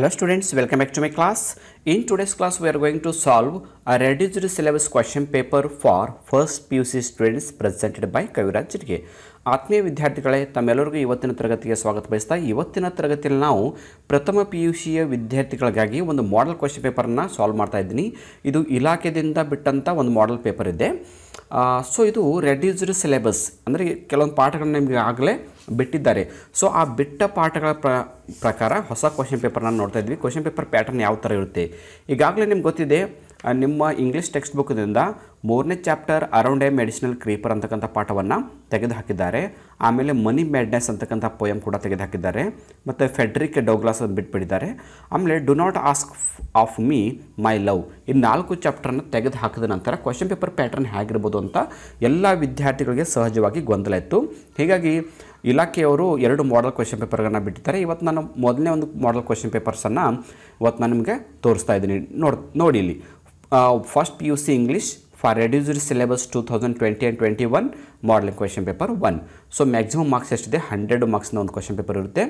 Hello students, welcome back to my class. In today's class, we are going to solve a reduced syllabus question paper for first PUC students presented by Kaviraj Chitke. ಆತ್ಮೀಯ ವಿದ್ಯಾರ್ಥಿಗಳೇ ತಮ್ಮೆಲ್ಲರಿಗೂ ಇವತ್ತಿನ ತರಗತಿಗೆ ಸ್ವಾಗತ ಬಯಸ್ತಾ ಇವತ್ತಿನ ತರಗತಿಯಲ್ಲಿ ನಾವು ಪ್ರಥಮ ಪಿ ಯು ಸಿಯ ವಿದ್ಯಾರ್ಥಿಗಳಿಗಾಗಿ ಒಂದು ಮಾಡಲ್ ಕ್ವಶನ್ ಪೇಪರನ್ನು ಸಾಲ್ವ್ ಮಾಡ್ತಾ ಇದ್ದೀನಿ ಇದು ಇಲಾಖೆಯಿಂದ ಬಿಟ್ಟಂಥ ಒಂದು ಮಾಡೆಲ್ ಪೇಪರ್ ಇದೆ ಸೊ ಇದು ರೆಡ್ಯೂಸ್ಡ್ ಸಿಲೆಬಸ್ ಅಂದರೆ ಕೆಲವೊಂದು ಪಾಠಗಳನ್ನ ನಿಮಗೆ ಆಗಲೇ ಬಿಟ್ಟಿದ್ದಾರೆ ಸೊ ಆ ಬಿಟ್ಟ ಪಾಠಗಳ ಪ್ರಕಾರ ಹೊಸ ಕ್ವಶನ್ ಪೇಪರ್ನ ನೋಡ್ತಾ ಇದ್ವಿ ಕ್ವಶನ್ ಪೇಪರ್ ಪ್ಯಾಟರ್ನ್ ಯಾವ ಥರ ಇರುತ್ತೆ ಈಗಾಗಲೇ ನಿಮ್ಗೆ ಗೊತ್ತಿದೆ ನಿಮ್ಮ ಇಂಗ್ಲೀಷ್ ಟೆಕ್ಸ್ಟ್ ಬುಕ್ದಿಂದ ಮೂರನೇ chapter around a medicinal creeper ಅಂತಕ್ಕಂಥ ಪಾಠವನ್ನು ತೆಗೆದುಹಾಕಿದ್ದಾರೆ ಆಮೇಲೆ ಮನಿ ಮ್ಯಾಡ್ನೆಸ್ ಅಂತಕ್ಕಂಥ ಪೋಯಮ್ ಕೂಡ ತೆಗೆದುಹಾಕಿದ್ದಾರೆ ಮತ್ತು ಫೆಡ್ರಿಕ್ ಡೌಗ್ಲಾಸ್ ಅದು ಬಿಟ್ಬಿಟ್ಟಿದ್ದಾರೆ ಆಮೇಲೆ do not ask of me my love ಈ ನಾಲ್ಕು ಚಾಪ್ಟರ್ನ ತೆಗೆದು ಹಾಕಿದ ನಂತರ ಕ್ವಶನ್ ಪೇಪರ್ ಪ್ಯಾಟರ್ನ್ ಹೇಗಿರ್ಬೋದು ಅಂತ ಎಲ್ಲ ವಿದ್ಯಾರ್ಥಿಗಳಿಗೆ ಸಹಜವಾಗಿ ಗೊಂದಲ ಇತ್ತು ಹೀಗಾಗಿ ಇಲಾಖೆಯವರು ಎರಡು ಮಾಡಲ್ ಕ್ವೆಶನ್ ಪೇಪರ್ಗಳನ್ನು ಬಿಟ್ಟಿದ್ದಾರೆ ಇವತ್ತು ನಾನು ಮೊದಲನೇ ಒಂದು ಮಾಡಲ್ ಕ್ವೆಶನ್ ಪೇಪರ್ಸನ್ನು ಇವತ್ತು ನಾನು ನಿಮಗೆ ತೋರಿಸ್ತಾ ಇದ್ದೀನಿ ನೋಡಿ ನೋಡಿ ಇಲ್ಲಿ first P U C English for reduced syllabus two thousand twenty and twenty one modelling question paper one so maximum marks ಎಷ್ಟಿದೆ ಹಂಡ್ರೆಡ್ ಮಾರ್ಕ್ಸ್ನ ಒಂದು ಕ್ವೆಶನ್ ಪೇಪರ್ ಇರುತ್ತೆ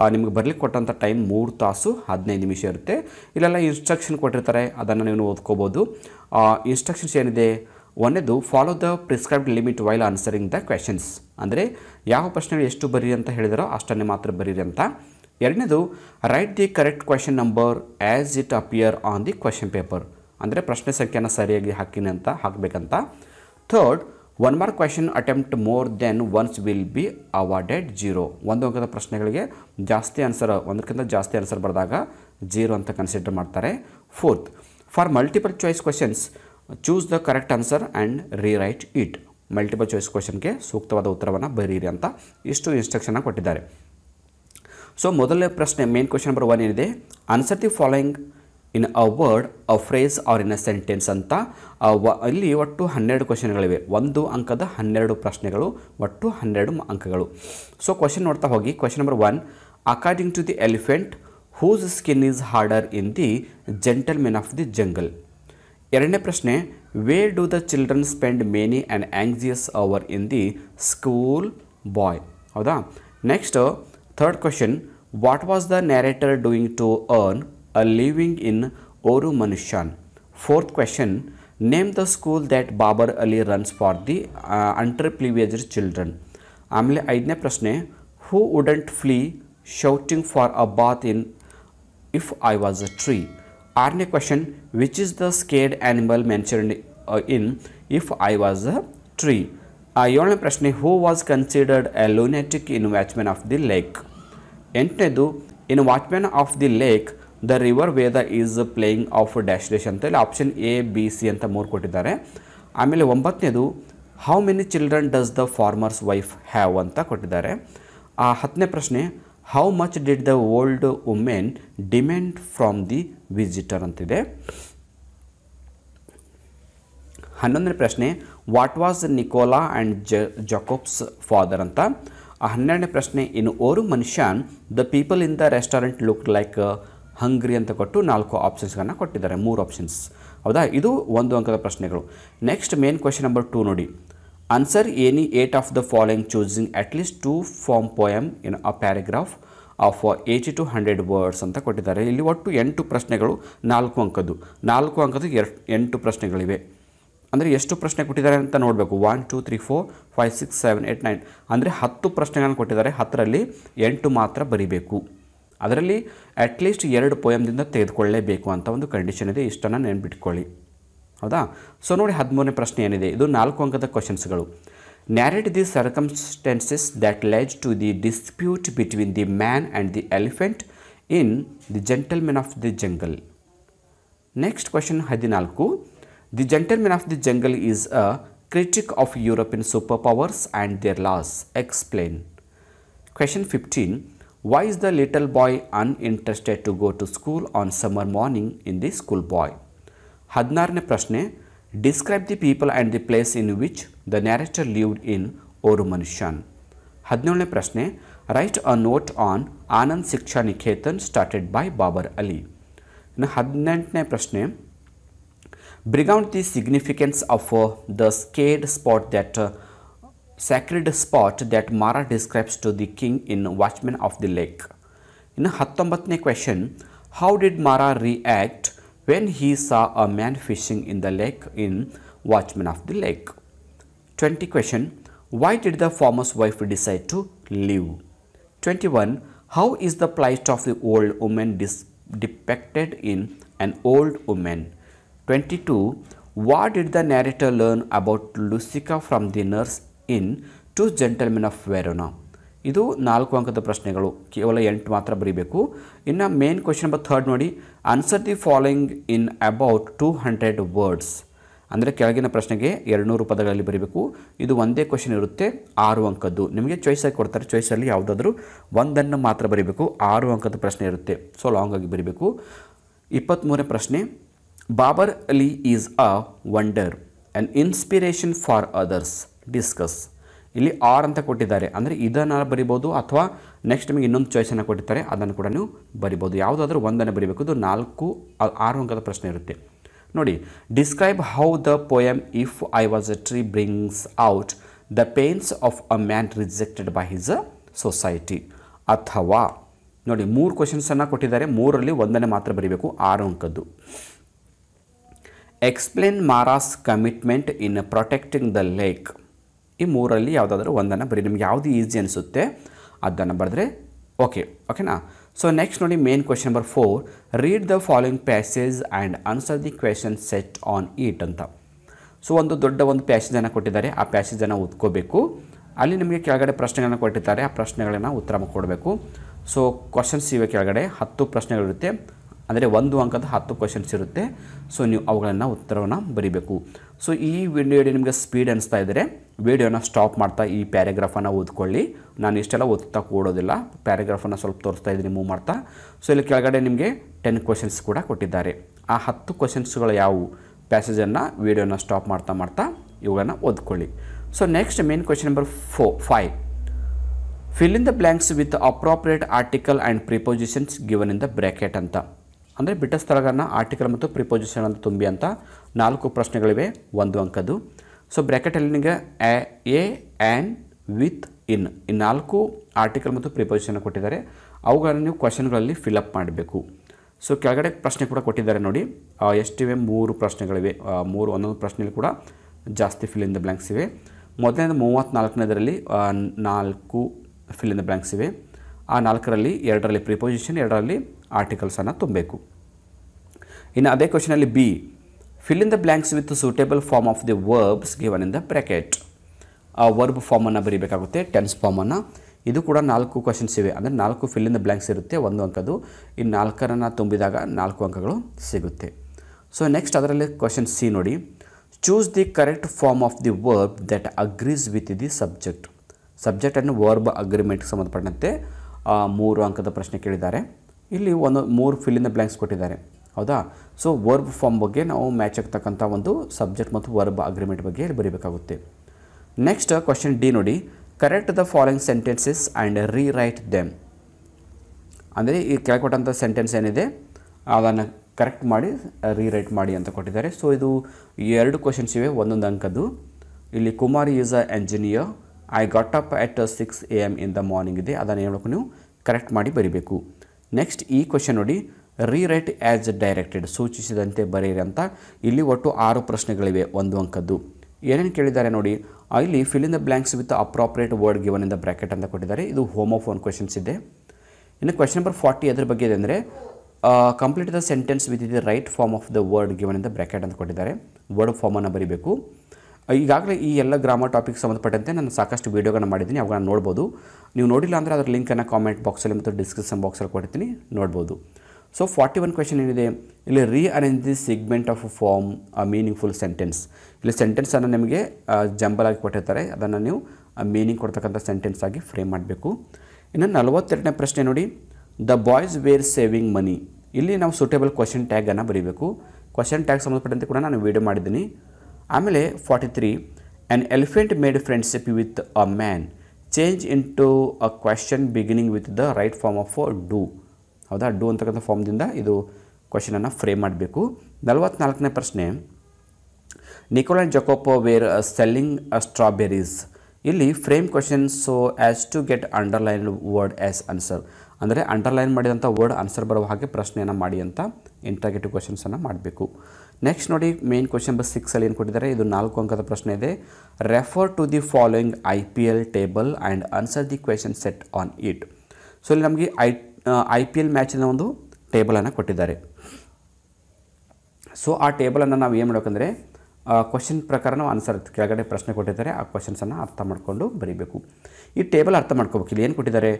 uh, ನಿಮಗೆ ಬರಲಿಕ್ಕೆ ಕೊಟ್ಟಂಥ ಟೈಮ್ ಮೂರು ತಾಸು ಹದಿನೈದು ನಿಮಿಷ ಇರುತ್ತೆ ಇಲ್ಲೆಲ್ಲ ಇನ್ಸ್ಟ್ರಕ್ಷನ್ ಕೊಟ್ಟಿರ್ತಾರೆ ಅದನ್ನು ನೀವು ಓದ್ಕೋಬೋದು ಇನ್ಸ್ಟ್ರಕ್ಷನ್ಸ್ uh, ಏನಿದೆ ಒಂದನೇದು follow the prescribed limit while answering the questions ಅಂದರೆ ಯಾವ ಪ್ರಶ್ನೆಗಳು ಎಷ್ಟು ಬರೀರಿ ಅಂತ ಹೇಳಿದಾರೋ ಅಷ್ಟನ್ನೇ ಮಾತ್ರ ಬರೀರಿ ಅಂತ ಎರಡನೇದು write the correct question number as it appear on the question paper ಅಂದರೆ ಪ್ರಶ್ನೆ ಸಂಖ್ಯೆಯನ್ನು ಸರಿಯಾಗಿ ಹಾಕಿನಿ ಅಂತ ಹಾಕಬೇಕಂತ third one mark question attempt more than once will be awarded zero ಒಂದು ಅಂಕದ ಪ್ರಶ್ನೆಗಳಿಗೆ ಜಾಸ್ತಿ ಆನ್ಸರ್ ಒಂದಕ್ಕಿಂತ ಜಾಸ್ತಿ ಆನ್ಸರ್ ಬರೆದಾಗ ಜೀರೋ ಅಂತ ಕನ್ಸಿಡರ್ ಮಾಡ್ತಾರೆ fourth for multiple choice questions choose the correct answer and rewrite it multiple choice ಕ್ವೆಶನ್ಗೆ ಸೂಕ್ತವಾದ ಉತ್ತರವನ್ನು ಬರೀರಿ ಅಂತ ಇಷ್ಟು ಇನ್ಸ್ಟ್ರಕ್ಷನ್ನ ಕೊಟ್ಟಿದ್ದಾರೆ ಸೊ ಮೊದಲನೇ ಪ್ರಶ್ನೆ ಮೇನ್ ಕ್ವೆಶನ್ ನಂಬರ್ ಒನ್ ಏನಿದೆ answer the following in a word a phrase or in a sentence ಅಂತ ಇಲ್ಲಿ ಒಟ್ಟು ಹನ್ನೆರಡು ಕ್ವಶನ್ಗಳಿವೆ ಒಂದು ಅಂಕದ ಹನ್ನೆರಡು ಪ್ರಶ್ನೆಗಳು ಒಟ್ಟು ಹನ್ನೆರಡು ಅಂಕಗಳು ಸೊ ಕ್ವಶನ್ ನೋಡ್ತಾ ಹೋಗಿ question number one according to the elephant whose skin is harder in the gentlemen of the jungle ಎರಡನೇ ಪ್ರಶ್ನೆ why do the children spend many and anxious hour in the school boy ಹೌದಾ next third question what was the narrator doing to earn a living in Oru Manushan. Fourth question, name the school that Babar Ali runs for the uh, underprivileged children. Amle aidne prasne, who wouldn't flee shouting for a bath in if I was a tree? Arne question, which is the scared animal mentioned uh, in if I was a tree? Ayolne uh, prasne, who was considered a lunatic in Watchman of the Lake? Entnedu, in Watchman of the Lake, the river Veda is playing of dash dash ಅಂತ ಹೇಳಿ option A B C ಅಂತ ಮೂರು ಕೊಟ್ಟಿದ್ದಾರೆ ಆಮೇಲೆ ಒಂಬತ್ತನೇದು how many children does the farmer's wife have ಅಂತ ಕೊಟ್ಟಿದ್ದಾರೆ ಆ ಹತ್ತನೇ ಪ್ರಶ್ನೆ how much did the old women demand from the visitor ಅಂತಿದೆ ಹನ್ನೊಂದನೇ ಪ್ರಶ್ನೆ ವಾಟ್ ವಾಸ್ ನಿಕೋಲಾ ಆ್ಯಂಡ್ ಜ ಜಕೋಬ್ಸ್ ಫಾದರ್ ಅಂತ ಆ ಹನ್ನೆರಡನೇ ಪ್ರಶ್ನೆ ಇನ್ನು ಓರು ಮನುಷ್ಯನ್ the people in the restaurant look like hungry ಅಂತ ಕೊಟ್ಟು ನಾಲ್ಕು ಆಪ್ಷನ್ಸ್ಗಳನ್ನು ಕೊಟ್ಟಿದ್ದಾರೆ ಮೂರು ಆಪ್ಷನ್ಸ್ ಹೌದಾ ಇದು ಒಂದು ಅಂಕದ ಪ್ರಶ್ನೆಗಳು next main question number two ನೋಡಿ answer any eight of the following choosing at least two from poem in a paragraph of eighty to hundred words ಅಂತ ಕೊಟ್ಟಿದ್ದಾರೆ ಇಲ್ಲಿ ಒಟ್ಟು ಎಂಟು ಪ್ರಶ್ನೆಗಳು ನಾಲ್ಕು ಅಂಕದ್ದು ನಾಲ್ಕು ಅಂಕದ್ದು ಎರಡು ಎಂಟು ಪ್ರಶ್ನೆಗಳಿವೆ ಅಂದರೆ ಎಷ್ಟು ಪ್ರಶ್ನೆ ಕೊಟ್ಟಿದ್ದಾರೆ ಅಂತ ನೋಡಬೇಕು one two three four five six seven eight nine ಅಂದರೆ ಹತ್ತು ಪ್ರಶ್ನೆಗಳನ್ನು ಕೊಟ್ಟಿದ್ದಾರೆ ಹತ್ತರಲ್ಲಿ ಎಂಟು ಮಾತ್ರ ಬರಿಬೇಕು ಅದರಲ್ಲಿ ಅಟ್ಲೀಸ್ಟ್ ಎರಡು ಪೋಯಮ್ದಿಂದ ತೆಗೆದುಕೊಳ್ಳಲೇಬೇಕು ಅಂತ ಒಂದು ಕಂಡೀಷನ್ ಇದೆ ಇಷ್ಟನ್ನು ನೆನ್ಬಿಟ್ಕೊಳ್ಳಿ ಹೌದಾ ಸೊ ನೋಡಿ ಹದಿಮೂರನೇ ಪ್ರಶ್ನೆ ಏನಿದೆ ಇದು ನಾಲ್ಕು ಅಂಕದ ಕ್ವಶನ್ಸ್ಗಳು narrate the circumstances that leads to the dispute between the man and the elephant in the gentlemen of the jungle next question ಹದಿನಾಲ್ಕು the gentlemen of the jungle is a critic of European super powers and their laws explain question fifteen Why is the little boy uninterested to go to school on summer morning in the schoolboy, boy? Hadnarne Prashne Describe the people and the place in which the narrator lived in Orumanishan. Hadnarne Prashne Write a note on Anand Sikshaniketan started by Babar Ali. Hadnantne Prashne Bring out the significance of uh, the scared spot that uh, sacred spot that Mara describes to the king in Watchmen of the Lake ಇನ್ನು ಹತ್ತೊಂಬತ್ತನೇ question how did Mara react when he saw a man fishing in the lake in Watchmen of the Lake twenty question why did the farmer's wife decide to leave? 21. How is the plight of the old woman depicted in An Old Woman? 22. What did the narrator learn about Lucica from the nurse in Two Gentlemen of Verona ಇದು ನಾಲ್ಕು ಅಂಕದ ಪ್ರಶ್ನೆಗಳು ಕೇವಲ ಎಂಟು ಮಾತ್ರ ಬರೀಬೇಕು ಇನ್ನು main question number third ನೋಡಿ answer the following in about two hundred words ಅಂದರೆ ಕೆಳಗಿನ ಪ್ರಶ್ನೆಗೆ ಎರಡುನೂರು ಪದಗಳಲ್ಲಿ ಬರೀಬೇಕು ಇದು ಒಂದೇ ಕ್ವೆಶನ್ ಇರುತ್ತೆ ಆರು ಅಂಕದ್ದು ನಿಮಗೆ ಚಾಯ್ಸಾಗಿ ಕೊಡ್ತಾರೆ ಚಾಯ್ಸಲ್ಲಿ ಯಾವುದಾದ್ರೂ ಒಂದನ್ನು ಮಾತ್ರ ಬರೀಬೇಕು ಆರು ಅಂಕದ ಪ್ರಶ್ನೆ ಇರುತ್ತೆ ಸೊ ಲಾಂಗ್ ಆಗಿ ಬರೀಬೇಕು ಇಪ್ಪತ್ತ್ಮೂರನೇ ಪ್ರಶ್ನೆ Babar Ali is a wonder and inspiration for others discuss ಇಲ್ಲಿ ಆರ್ ಅಂತ ಕೊಟ್ಟಿದ್ದಾರೆ ಅಂದರೆ ಇದನ್ನು ಬರಿಬೋದು ಅಥವಾ ನೆಕ್ಸ್ಟ್ ನಿಮಗೆ ಇನ್ನೊಂದು ಚಾಯ್ಸನ್ನು ಕೊಟ್ಟಿದ್ದಾರೆ ಅದನ್ನು ಕೂಡ ನೀವು ಬರಿಬೋದು ಯಾವುದಾದ್ರೂ ಒಂದನ್ನು ಬರಿಬೇಕು ಇದು ನಾಲ್ಕು ಆರು ಅಂಕದ ಪ್ರಶ್ನೆ ಇರುತ್ತೆ ನೋಡಿ describe how the poem if I was a tree brings out the pains of a man rejected by his society ಅಥವಾ ನೋಡಿ ಮೂರು ಕ್ವಶನ್ಸನ್ನು ಕೊಟ್ಟಿದ್ದಾರೆ ಮೂರರಲ್ಲಿ ಒಂದನೇ ಮಾತ್ರ ಬರಿಬೇಕು ಆರು ಅಂಕದ್ದು explain Mara's commitment in protecting the lake ಈ ಮೂರಲ್ಲಿ ಯಾವುದಾದ್ರೂ ಒಂದನ್ನು ಬರೀ ನಿಮ್ಗೆ ಯಾವುದು ಈಸಿ ಅನಿಸುತ್ತೆ ಅದನ್ನು ಬರೆದ್ರೆ ಓಕೆ ಓಕೆನಾ ಸೊ ನೆಕ್ಸ್ಟ್ ನೋಡಿ main question number four read the following passage and answer the question set on it ಅಂತ ಸೊ ಒಂದು ದೊಡ್ಡ ಒಂದು ಪ್ಯಾಸೇಜನ್ನು ಕೊಟ್ಟಿದ್ದಾರೆ ಆ ಪ್ಯಾಸೇಜನ್ನು ಓದ್ಕೋಬೇಕು ಅಲ್ಲಿ ನಿಮಗೆ ಕೆಳಗಡೆ ಪ್ರಶ್ನೆಗಳನ್ನು ಕೊಟ್ಟಿದ್ದಾರೆ ಆ ಪ್ರಶ್ನೆಗಳನ್ನು ಉತ್ತರ ಕೊಡಬೇಕು ಸೊ ಕ್ವಶನ್ಸ್ ಇವೆ ಕೆಳಗಡೆ ಹತ್ತು ಪ್ರಶ್ನೆಗಳಿರುತ್ತೆ ಅಂದರೆ ಒಂದು ಅಂಕದ ಹತ್ತು ಕ್ವಶನ್ಸ್ ಇರುತ್ತೆ ಸೊ ನೀವು ಅವುಗಳನ್ನು ಉತ್ತರವನ್ನು ಬರಿಬೇಕು ಸೊ ಈ ವಿಡಿಯೋ ನಿಮಗೆ ಸ್ಪೀಡ್ ಅನಿಸ್ತಾ ಇದ್ದರೆ ವಿಡಿಯೋನ ಸ್ಟಾಪ್ ಮಾಡ್ತಾ ಈ ಪ್ಯಾರಾಗ್ರಾಫನ್ನು ಓದ್ಕೊಳ್ಳಿ ನಾನು ಇಷ್ಟೆಲ್ಲ ಓದ್ತಾ ಕೂಡೋದಿಲ್ಲ ಪ್ಯಾರಾಗ್ರಾಫನ್ನು ಸ್ವಲ್ಪ ತೋರಿಸ್ತಾ ಇದ್ದೀನಿ ಮೂವ್ ಮಾಡ್ತಾ ಸೊ ಇಲ್ಲಿ ಕೆಳಗಡೆ ನಿಮಗೆ ಟೆನ್ ಕ್ವಶನ್ಸ್ ಕೂಡ ಕೊಟ್ಟಿದ್ದಾರೆ ಆ ಹತ್ತು ಕ್ವಶನ್ಸ್ಗಳು ಯಾವುವು ಪ್ಯಾಸೇಜನ್ನು ವಿಡಿಯೋನ ಸ್ಟಾಪ್ ಮಾಡ್ತಾ ಮಾಡ್ತಾ ಇವುಗಳನ್ನು ಓದ್ಕೊಳ್ಳಿ so next main question number four five fill in the blanks with appropriate article and prepositions given in the bracket ಅಂತ ಅಂದರೆ ಬಿಟ್ಟ ಸ್ಥಳಗಳನ್ನು ಆರ್ಟಿಕಲ್ ಮತ್ತು ಪ್ರಿಪೋಸಿಷನ್ ಅಂತ ತುಂಬಿ ಅಂತ ನಾಲ್ಕು ಪ್ರಶ್ನೆಗಳಿವೆ ಒಂದು ಅಂಕದ್ದು ಸೊ ಬ್ರ್ಯಾಕೆಟಲ್ಲಿ ನಿಮಗೆ ಎ ಆ್ಯಂಡ್ ವಿತ್ ಇನ್ ಈ ನಾಲ್ಕು ಆರ್ಟಿಕಲ್ ಮತ್ತು ಪ್ರಿಪೋಸಿಷನ್ ಕೊಟ್ಟಿದ್ದಾರೆ ಅವುಗಳನ್ನು ನೀವು ಕ್ವಶನ್ಗಳಲ್ಲಿ ಫಿಲಪ್ ಮಾಡಬೇಕು ಸೊ ಕೆಳಗಡೆ ಪ್ರಶ್ನೆ ಕೂಡ ಕೊಟ್ಟಿದ್ದಾರೆ ನೋಡಿ ಎಷ್ಟಿವೆ ಮೂರು ಪ್ರಶ್ನೆಗಳಿವೆ ಮೂರು ಒಂದೊಂದು ಪ್ರಶ್ನೆಯಲ್ಲಿ ಕೂಡ ಜಾಸ್ತಿ ಫಿಲ್ ಇನ್ ದ ಬ್ಲ್ಯಾಂಕ್ಸ್ ಇವೆ ಮೊದಲನೇದು ಮೂವತ್ತ್ನಾಲ್ಕನೇದರಲ್ಲಿ ನಾಲ್ಕು ಫಿಲ್ ಇನ್ ದ ಬ್ಲ್ಯಾಂಕ್ಸ್ ಇವೆ ಆ ನಾಲ್ಕರಲ್ಲಿ ಎರಡರಲ್ಲಿ ಪ್ರಿಪೋಸಿಷನ್ ಎರಡರಲ್ಲಿ ಆರ್ಟಿಕಲ್ಸನ್ನು ತುಂಬಬೇಕು ಇನ್ನು ಅದೇ ಕ್ವಶನಲ್ಲಿ B fill in the blanks with suitable form of the verbs given in the bracket ಆ ವರ್ಬ್ ಫಾರ್ಮನ್ನು ಬರೀಬೇಕಾಗುತ್ತೆ ಟೆನ್ಸ್ ಫಾರ್ಮನ್ನು ಇದು ಕೂಡ ನಾಲ್ಕು ಕ್ವಶನ್ಸ್ ಇವೆ ಅಂದರೆ ನಾಲ್ಕು ಫಿಲ್ ಇನ್ ದ ಬ್ಲ್ಯಾಂಕ್ಸ್ ಇರುತ್ತೆ ಒಂದು ಅಂಕದ್ದು ಈ ನಾಲ್ಕರನ್ನು ತುಂಬಿದಾಗ ನಾಲ್ಕು ಅಂಕಗಳು ಸಿಗುತ್ತೆ ಸೊ ನೆಕ್ಸ್ಟ್ ಅದರಲ್ಲಿ ಕ್ವಶನ್ ಸಿ ನೋಡಿ choose the correct form of the verb that agrees with the subject subject ಅನ್ನು ವರ್ಬ್ ಅಗ್ರಿಮೆಂಟ್ಗೆ ಸಂಬಂಧಪಟ್ಟಂತೆ ಮೂರು ಅಂಕದ ಪ್ರಶ್ನೆ ಕೇಳಿದ್ದಾರೆ ಇಲ್ಲಿ ಒಂದು ಮೂರು ಫಿಲ್ಲಿನ ಬ್ಲ್ಯಾಂಕ್ಸ್ ಕೊಟ್ಟಿದ್ದಾರೆ ಹೌದಾ ಸೊ ವರ್ಬ್ ಫಾರ್ಮ್ ಬಗ್ಗೆ ನಾವು ಮ್ಯಾಚ್ ಆಗ್ತಕ್ಕಂಥ ಒಂದು ಸಬ್ಜೆಕ್ಟ್ ಮತ್ತು ವರ್ಬ್ ಅಗ್ರಿಮೆಂಟ್ ಬಗ್ಗೆ ಇಲ್ಲಿ ಬರೀಬೇಕಾಗುತ್ತೆ ನೆಕ್ಸ್ಟ್ ಕ್ವಶನ್ ಡಿ ನೋಡಿ correct the following sentences and rewrite them ಅಂದರೆ ಈ ಕೆಳಕೊಟ್ಟಂಥ ಸೆಂಟೆನ್ಸ್ ಏನಿದೆ ಅದನ್ನು ಕರೆಕ್ಟ್ ಮಾಡಿ ರೀರೈಟ್ ಮಾಡಿ ಅಂತ ಕೊಟ್ಟಿದ್ದಾರೆ ಸೊ ಇದು ಎರಡು ಕ್ವಶನ್ಸ್ ಇವೆ ಒಂದೊಂದು ಅಂಕದ್ದು ಇಲ್ಲಿ Kumar is a engineer I got up at six A M in the morning ಇದೆ ಅದನ್ನು ಹೇಳೋಕೆ ನೀವು ಕರೆಕ್ಟ್ ಮಾಡಿ ಬರಿಬೇಕು ನೆಕ್ಸ್ಟ್ ಈ ಕ್ವೆಶನ್ ನೋಡಿ ರೀರೈಟ್ ಆ್ಯಸ್ ಡೈರೆಕ್ಟೆಡ್ ಸೂಚಿಸಿದಂತೆ ಬರೆಯಿರಿ ಅಂತ ಇಲ್ಲಿ ಒಟ್ಟು ಆರು ಪ್ರಶ್ನೆಗಳಿವೆ ಒಂದು ಅಂಕದ್ದು ಏನೇನು ಕೇಳಿದ್ದಾರೆ ನೋಡಿ ಇಲ್ಲಿ fill in the blanks with appropriate word given in the bracket ಅಂತ ಕೊಟ್ಟಿದ್ದಾರೆ ಇದು ಹೋಮೋಫೋನ್ ಕ್ವಶನ್ಸ್ ಇದೆ ಇನ್ನು ಕ್ವೆಶನ್ ನಂಬರ್ ಫಾರ್ಟಿ ಅದ್ರ ಬಗ್ಗೆ ಇದೆ ಅಂದರೆ complete the sentence with the right form of the word given in the bracket ಅಂತ ಕೊಟ್ಟಿದ್ದಾರೆ ವರ್ಡ್ ಫಾರ್ಮನ್ನು ಬರೀಬೇಕು ಈಗಾಗಲೇ ಈ ಎಲ್ಲ ಗ್ರಾಮರ್ ಟಾಪಿಕ್ ಸಂಬಂಧಪಟ್ಟಂತೆ ನಾನು ಸಾಕಷ್ಟು ವೀಡಿಯೋಗಳನ್ನು ಮಾಡಿದ್ದೀನಿ ಅವುಗಳನ್ನು ನೋಡ್ಬೋದು ನೀವು ನೋಡಿಲ್ಲ ಅಂದರೆ ಅದರ ಲಿಂಕನ್ನು ಕಾಮೆಂಟ್ ಬಾಕ್ಸಲ್ಲಿ ಮತ್ತು ಡಿಸ್ಕ್ರಿಪ್ಷನ್ ಬಾಕ್ಸಲ್ಲಿ ಕೊಡ್ತೀನಿ ನೋಡ್ಬೋದು ಸೊ ಫಾರ್ಟಿ ಒನ್ ಕ್ವೆಶನ್ ಏನಿದೆ ಇಲ್ಲಿ rearrange the segment of form a meaningful sentence ಇಲ್ಲಿ ಸೆಂಟೆನ್ಸನ್ನು ನಿಮಗೆ ಜಂಬಲ್ ಆಗಿ ಕೊಟ್ಟಿರ್ತಾರೆ ಅದನ್ನು ನೀವು ಮೀನಿಂಗ್ ಕೊಡ್ತಕ್ಕಂಥ ಸೆಂಟೆನ್ಸ್ ಆಗಿ ಫ್ರೇಮ್ ಮಾಡಬೇಕು ಇನ್ನು ನಲವತ್ತೆರಡನೇ ಪ್ರಶ್ನೆ ನೋಡಿ the boys were saving money ಇಲ್ಲಿ ನಾವು ಸೂಟೇಬಲ್ ಕ್ವಶನ್ ಟ್ಯಾಗನ್ನು ಬರೀಬೇಕು ಕ್ವಶನ್ ಟ್ಯಾಗ್ ಸಂಬಂಧಪಟ್ಟಂತೆ ಕೂಡ ನಾನು ವೀಡಿಯೋ ಮಾಡಿದ್ದೀನಿ ಆಮೇಲೆ forty three an elephant made friendship with a man change into a question beginning with the right form of do ಹೌದಾ do ಅಂತಕ್ಕಂಥ ಫಾರ್ಮ್ದಿಂದ ಇದು ಕ್ವಶನನ್ನು ಫ್ರೇಮ್ ಮಾಡಬೇಕು ನಲವತ್ನಾಲ್ಕನೇ ಪ್ರಶ್ನೆ Nicole and were selling strawberries ಇಲ್ಲಿ frame question so as to get underline word as answer ಅಂದರೆ ಅಂಡರ್ಲೈನ್ ಮಾಡಿದಂಥ ವರ್ಡ್ ಆನ್ಸರ್ ಬರುವ ಹಾಗೆ ಪ್ರಶ್ನೆಯನ್ನು ಮಾಡಿ ಅಂತ ಇಂಟ್ರಾಗೇಟಿವ್ ಕ್ವಶನ್ಸನ್ನು ಮಾಡಬೇಕು ನೆಕ್ಸ್ಟ್ ನೋಡಿ ಮೇನ್ ಕ್ವಶನ್ ಬಸ್ ಸಿಕ್ಸಲ್ಲಿ ಏನು ಕೊಟ್ಟಿದ್ದಾರೆ ಇದು ನಾಲ್ಕು ಅಂಕದ ಪ್ರಶ್ನೆ ಇದೆ refer to the following I P L table and answer the question set on it so ಇಲ್ಲಿ ನಮಗೆ ಐ ಐ ಪಿ ಎಲ್ ಮ್ಯಾಚಿನ ಒಂದು ಟೇಬಲನ್ನು ಕೊಟ್ಟಿದ್ದಾರೆ ಸೊ ಆ ಟೇಬಲನ್ನು ನಾವು ಏನು ಮಾಡಬೇಕಂದ್ರೆ ಕ್ವಶನ್ ಪ್ರಕಾರ ನಾವು ಆನ್ಸರ್ ಕೆಳಗಡೆ ಪ್ರಶ್ನೆ ಕೊಟ್ಟಿದ್ದಾರೆ ಆ ಕ್ವಶನ್ಸನ್ನು ಅರ್ಥ ಮಾಡಿಕೊಂಡು ಬರೀಬೇಕು ಈ ಟೇಬಲ್ ಅರ್ಥ ಮಾಡ್ಕೋಬೇಕು ಇಲ್ಲಿ ಏನು ಕೊಟ್ಟಿದ್ದಾರೆ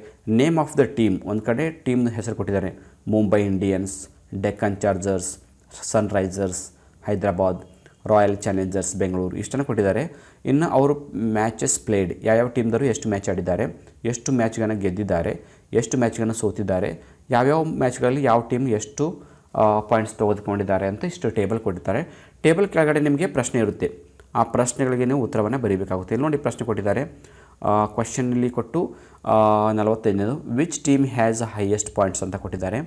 ನೇಮ್ ಆಫ್ ದ ಟೀಮ್ ಒಂದು ಕಡೆ ಟೀಮ್ನ ಹೆಸರು ಕೊಟ್ಟಿದ್ದಾರೆ Mumbai Indians Deccan Chargers Sunrisers Hyderabad Royal Challengers Bengaluru ಇಷ್ಟನ್ನು ಕೊಟ್ಟಿದ್ದಾರೆ ಇನ್ನು ಅವರು ಮ್ಯಾಚಸ್ ಪ್ಲೇಡ್ ಯಾವ್ಯಾವ ಟೀಮ್ದವರು ಎಷ್ಟು ಮ್ಯಾಚ್ ಆಡಿದ್ದಾರೆ ಎಷ್ಟು ಮ್ಯಾಚ್ಗಳನ್ನು ಗೆದ್ದಿದ್ದಾರೆ ಎಷ್ಟು ಮ್ಯಾಚ್ಗಳನ್ನು ಸೋತಿದ್ದಾರೆ ಯಾವ್ಯಾವ ಮ್ಯಾಚ್ಗಳಲ್ಲಿ ಯಾವ ಟೀಮ್ ಎಷ್ಟು ಪಾಯಿಂಟ್ಸ್ ತೆಗೆದುಕೊಂಡಿದ್ದಾರೆ ಅಂತ ಇಷ್ಟು ಟೇಬಲ್ ಕೊಟ್ಟಿದ್ದಾರೆ ಟೇಬಲ್ ಕೆಳಗಡೆ ನಿಮಗೆ ಪ್ರಶ್ನೆ ಇರುತ್ತೆ ಆ ಪ್ರಶ್ನೆಗಳಿಗೆ ನೀವು ಉತ್ತರವನ್ನು ಬರೀಬೇಕಾಗುತ್ತೆ ಇಲ್ಲಿ ನೋಡಿ ಪ್ರಶ್ನೆ ಕೊಟ್ಟಿದ್ದಾರೆ ಕ್ವಶನಲ್ಲಿ ಕೊಟ್ಟು ನಲವತ್ತೈದನೇದು which team has highest points ಅಂತ ಕೊಟ್ಟಿದ್ದಾರೆ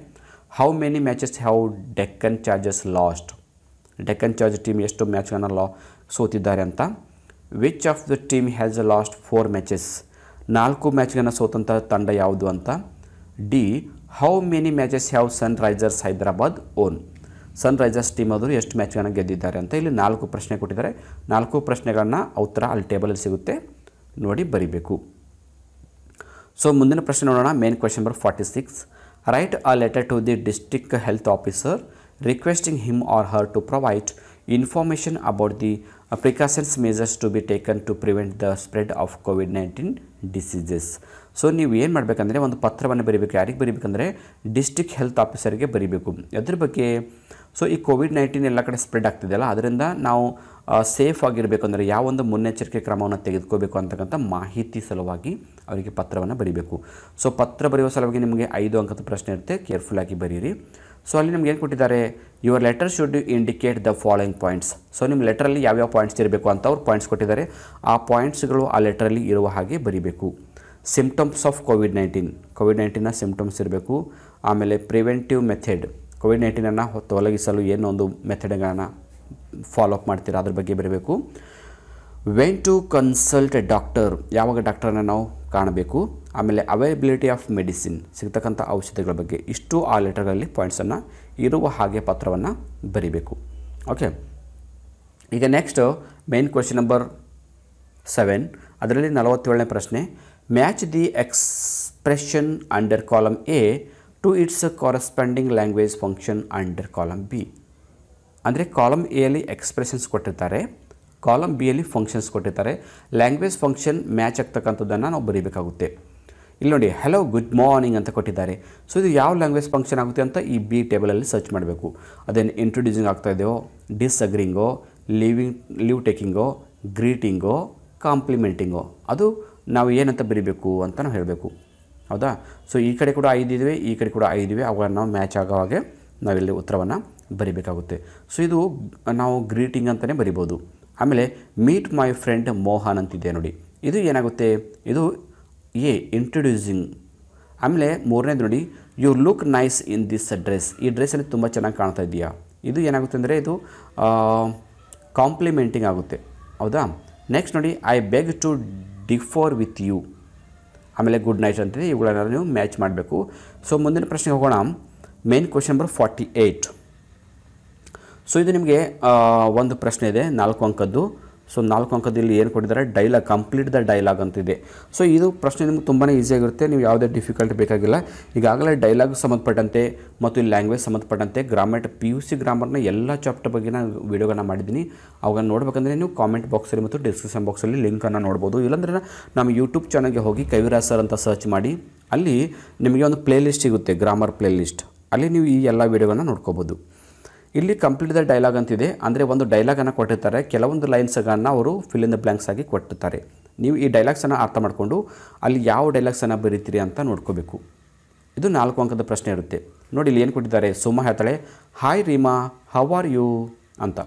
how many matches have Deccan Chargers lost Deccan charge team ಎಷ್ಟು ಮ್ಯಾಚ್ಗಳನ್ನು ಲಾ ಸೋತಿದ್ದಾರೆ ಅಂತ which of the team has lost four matches ನಾಲ್ಕು ಮ್ಯಾಚ್ಗಳನ್ನು ಸೋತಂಥ ತಂಡ ಯಾವುದು ಅಂತ D how many matches have Sunrisers Hyderabad won Sunrisers team ಆದರೂ ಎಷ್ಟು ಮ್ಯಾಚ್ಗಳನ್ನು ಗೆದ್ದಿದ್ದಾರೆ ಅಂತ ಇಲ್ಲಿ ನಾಲ್ಕು ಪ್ರಶ್ನೆ ಕೊಟ್ಟಿದ್ದಾರೆ ನಾಲ್ಕು ಪ್ರಶ್ನೆಗಳನ್ನು ಉತ್ತರ ಅಲ್ಲಿ ಟೇಬಲಲ್ಲಿ ಸಿಗುತ್ತೆ ನೋಡಿ ಬರೀಬೇಕು ಸೊ ಮುಂದಿನ ಪ್ರಶ್ನೆ ನೋಡೋಣ main question number forty six Write a letter to the district health officer requesting him or her to provide information about the precautions measures to be taken to prevent the spread of COVID-19 COVID nineteen diseases so ನೀವು ಏನು ಮಾಡಬೇಕಂದ್ರೆ ಒಂದು ಪತ್ರವನ್ನು ಬರೀಬೇಕು ಯಾರಿಗೆ ಬರೀಬೇಕಂದ್ರೆ district health ಆಫೀಸರ್ಗೆ ಬರೀಬೇಕು ಅದ್ರ ಬಗ್ಗೆ ಸೊ ಈ ಕೋವಿಡ್ ನೈನ್ಟೀನ್ ಎಲ್ಲ ಕಡೆ ಸ್ಪ್ರೆಡ್ ಆಗ್ತಿದೆಯಲ್ಲ ಅದರಿಂದ ನಾವು ಸೇಫ್ ಆಗಿರಬೇಕು ಅಂದರೆ ಯಾವೊಂದು ಮುನ್ನೆಚ್ಚರಿಕೆ ಕ್ರಮವನ್ನು ತೆಗೆದುಕೋಬೇಕು ಅಂತಕ್ಕಂಥ ಮಾಹಿತಿ ಸಲುವಾಗಿ ಅವರಿಗೆ ಪತ್ರವನ್ನು ಬರೀಬೇಕು ಸೊ ಪತ್ರ ಬರೆಯುವ ಸಲುವಾಗಿ ನಿಮಗೆ ಐದು ಅಂಕದ ಪ್ರಶ್ನೆ ಇರುತ್ತೆ ಕೇರ್ಫುಲ್ಲಾಗಿ ಬರೀರಿ ಸೊ ಅಲ್ಲಿ ನಿಮ್ಗೆ ಏನು ಕೊಟ್ಟಿದ್ದಾರೆ your letter should you indicate the following points so ನಿಮ್ಮ ಲೆಟ್ರಲ್ಲಿ ಯಾವ್ಯಾವ ಪಾಯಿಂಟ್ಸ್ ಇರಬೇಕು ಅಂತ ಅವ್ರು ಪಾಯಿಂಟ್ಸ್ ಕೊಟ್ಟಿದ್ದಾರೆ ಆ ಪಾಯಿಂಟ್ಸ್ಗಳು ಆ ಲೆಟ್ರಲ್ಲಿ ಇರುವ ಹಾಗೆ ಬರೀಬೇಕು symptoms of COVID nineteen COVID nineteen symptoms ಇರಬೇಕು ಆಮೇಲೆ ಪ್ರಿವೆಂಟಿವ್ ಮೆಥೆಡ್ ಕೋವಿಡ್ ನೈನ್ಟೀನನ್ನು ಏನೋ ಒಂದು ಮೆಥಡ್ಗಳನ್ನು ಫಾಲೋ ಅಪ್ ಮಾಡ್ತೀರಾ ಅದ್ರ ಬಗ್ಗೆ ಬರಬೇಕು ವೆನ್ ಟು ಕನ್ಸಲ್ಟ್ ಡಾಕ್ಟರ್ ಯಾವಾಗ ಡಾಕ್ಟರನ್ನು ನಾವು ಕಾಣಬೇಕು ಆಮೇಲೆ ಅವೈಲಬಿಲಿಟಿ ಆಫ್ ಮೆಡಿಸಿನ್ ಸಿಗ್ತಕ್ಕಂಥ ಔಷಧಿಗಳ ಬಗ್ಗೆ ಇಷ್ಟು ಆ ಲೆಟರ್ಗಳಲ್ಲಿ ಪಾಯಿಂಟ್ಸನ್ನು ಇರುವ ಹಾಗೆ ಪತ್ರವನ್ನು ಬರೀಬೇಕು ಓಕೆ ಈಗ next main question number seven ಅದರಲ್ಲಿ ನಲವತ್ತೇಳನೇ ಪ್ರಶ್ನೆ match the expression under column A to its corresponding language function under column B ಅಂದರೆ ಕಾಲಮ್ ಎಯಲ್ಲಿ ಎಕ್ಸ್ಪ್ರೆಷನ್ಸ್ ಕೊಟ್ಟಿರ್ತಾರೆ ಕಾಲಮ್ ಬಿಯಲ್ಲಿ ಫಂಕ್ಷನ್ಸ್ ಕೊಟ್ಟಿರ್ತಾರೆ ಲ್ಯಾಂಗ್ವೇಜ್ ಫಂಕ್ಷನ್ ಮ್ಯಾಚ್ ಆಗ್ತಕ್ಕಂಥದ್ದನ್ನು ನಾವು ಬರೀಬೇಕಾಗುತ್ತೆ ಇಲ್ಲಿ ನೋಡಿ ಹಲೋ ಗುಡ್ ಮಾರ್ನಿಂಗ್ ಅಂತ ಕೊಟ್ಟಿದ್ದಾರೆ ಸೊ ಇದು ಯಾವ ಲ್ಯಾಂಗ್ವೇಜ್ ಫಂಕ್ಷನ್ ಆಗುತ್ತೆ ಅಂತ ಈ ಬಿ ಟೇಬಲಲ್ಲಿ ಸರ್ಚ್ ಮಾಡಬೇಕು ಅದೇನು ಇಂಟ್ರೊಡ್ಯೂಸಿಂಗ್ ಆಗ್ತಾ ಇದೆಯೋ ಡಿಸ್ಅಗ್ರಿಂಗೋ ಲೀವಿಂಗ್ ಲೀವ್ ಟೇಕಿಂಗೋ ಗ್ರೀಟಿಂಗೋ ಕಾಂಪ್ಲಿಮೆಂಟಿಂಗೋ ಅದು ನಾವು ಏನಂತ ಬರೀಬೇಕು ಅಂತ ನಾವು ಹೇಳಬೇಕು ಹೌದಾ ಸೊ ಈ ಕಡೆ ಕೂಡ ಐದು ಇವೆ ಈ ಕಡೆ ಕೂಡ ಐದು ಇವೆ ಅವಾಗ ನಾವು ಮ್ಯಾಚ್ ಆಗೋ ಹಾಗೆ ನಾವಿಲ್ಲಿ ಉತ್ತರವನ್ನು ಬರಿಬೇಕಾಗುತ್ತೆ ಸೊ ಇದು ನಾವು ಗ್ರೀಟಿಂಗ್ ಅಂತಲೇ ಬರಿಬೋದು ಆಮೇಲೆ ಮೀಟ್ ಮೈ ಫ್ರೆಂಡ್ ಮೋಹನ್ ಅಂತಿದೆ ನೋಡಿ ಇದು ಏನಾಗುತ್ತೆ ಇದು ಎ ಇಂಟ್ರೊಡ್ಯೂಸಿಂಗ್ ಆಮೇಲೆ ಮೂರನೇದು ನೋಡಿ you look nice in this dress ಈ ಡ್ರೆಸ್ಸಲ್ಲಿ ತುಂಬ ಚೆನ್ನಾಗಿ ಕಾಣ್ತಾ ಇದೆಯಾ ಇದು ಏನಾಗುತ್ತೆ ಅಂದರೆ ಇದು ಕಾಂಪ್ಲಿಮೆಂಟಿಂಗ್ ಆಗುತ್ತೆ ಹೌದಾ ನೆಕ್ಸ್ಟ್ ನೋಡಿ I beg to differ with you ಆಮೇಲೆ ಗುಡ್ ನೈಟ್ ಅಂತಿದೆ ಇವುಗಳೆಲ್ಲ ನೀವು ಮ್ಯಾಚ್ ಮಾಡಬೇಕು ಸೊ ಮುಂದಿನ ಪ್ರಶ್ನೆಗೆ ಹೋಗೋಣ main question number forty eight so ಇದು ನಿಮಗೆ ಒಂದು ಪ್ರಶ್ನೆ ಇದೆ ನಾಲ್ಕು ಅಂಕದ್ದು ಸೊ ನಾಲ್ಕು ಅಂಕದಲ್ಲಿ ಏನು ಕೊಟ್ಟಿದ್ದಾರೆ ಡೈಲಾಗ್ ಕಂಪ್ಲೀಟ್ ದ ಡೈಲಾಗ್ ಅಂತಿದೆ ಸೊ ಇದು ಪ್ರಶ್ನೆ ನಿಮ್ಗೆ ತುಂಬಾ ಈಸಿಯಾಗಿರುತ್ತೆ ನೀವು ಯಾವುದೇ ಡಿಫಿಕಲ್ಟ್ ಬೇಕಾಗಿಲ್ಲ ಈಗಾಗಲೇ ಡೈಲಾಗ್ ಸಂಬಂಧಪಟ್ಟಂತೆ ಮತ್ತು ಲ್ಯಾಂಗ್ವೇಜ್ ಸಂಬಂಧಪಟ್ಟಂತೆ ಗ್ರಾಮರ್ ಪಿ ಯು ಸಿ ಗ್ರಾಮರ್ನ ಎಲ್ಲ ಚಾಪ್ಟರ್ ಬಗ್ಗೆ ನಾನು ವೀಡಿಯೋಗಳನ್ನ ಮಾಡಿದ್ದೀನಿ ಅವಾಗ ನೋಡ್ಬೇಕಂದ್ರೆ ನೀವು ಕಾಮೆಂಟ್ ಬಾಕ್ಸಲ್ಲಿ ಮತ್ತು ಡಿಸ್ಕ್ರಿಪ್ಷನ್ ಬಾಕ್ಸಲ್ಲಿ ಲಿಂಕನ್ನು ನೋಡ್ಬೋದು ಇಲ್ಲಾಂದ್ರೆ ನಮ್ಮ ಯೂಟ್ಯೂಬ್ ಚಾನಲ್ಗೆ ಹೋಗಿ ಕವಿರಾಜ್ ಸರ್ ಅಂತ ಸರ್ಚ್ ಮಾಡಿ ಅಲ್ಲಿ ನಿಮಗೆ ಒಂದು ಪ್ಲೇ ಲಿಸ್ಟ್ ಸಿಗುತ್ತೆ ಗ್ರಾಮರ್ ಪ್ಲೇ ಲಿಸ್ಟ್ ಅಲ್ಲಿ ನೀವು ಈ ಎಲ್ಲ ವೀಡಿಯೋಗಳನ್ನ ನೋಡ್ಕೋಬೋದು ಇಲ್ಲಿ ಕಂಪ್ಲೀಟ್ ದ ಡೈಲಾಗ್ ಅಂತಿದೆ ಅಂದರೆ ಒಂದು ಡೈಲಾಗನ್ನು ಕೊಟ್ಟಿರ್ತಾರೆ ಕೆಲವೊಂದು ಲೈನ್ಸ್ಗಳನ್ನು ಅವರು ಫಿಲ್ ಇನ್ ದ ಬ್ಲ್ಯಾಂಕ್ಸ್ ಆಗಿ ಕೊಟ್ಟಿರ್ತಾರೆ ನೀವು ಈ ಡೈಲಾಗ್ಸನ್ನು ಅರ್ಥ ಮಾಡಿಕೊಂಡು ಅಲ್ಲಿ ಯಾವ ಡೈಲಾಗ್ಸನ್ನು ಬರೀತೀರಿ ಅಂತ ನೋಡ್ಕೋಬೇಕು ಇದು ನಾಲ್ಕು ಅಂಕದ ಪ್ರಶ್ನೆ ಇರುತ್ತೆ ನೋಡಿ ಇಲ್ಲಿ ಏನು ಕೊಟ್ಟಿದ್ದಾರೆ ಸುಮಾ ಹೇಳ್ತಾಳೆ hi Reema how are you ಅಂತ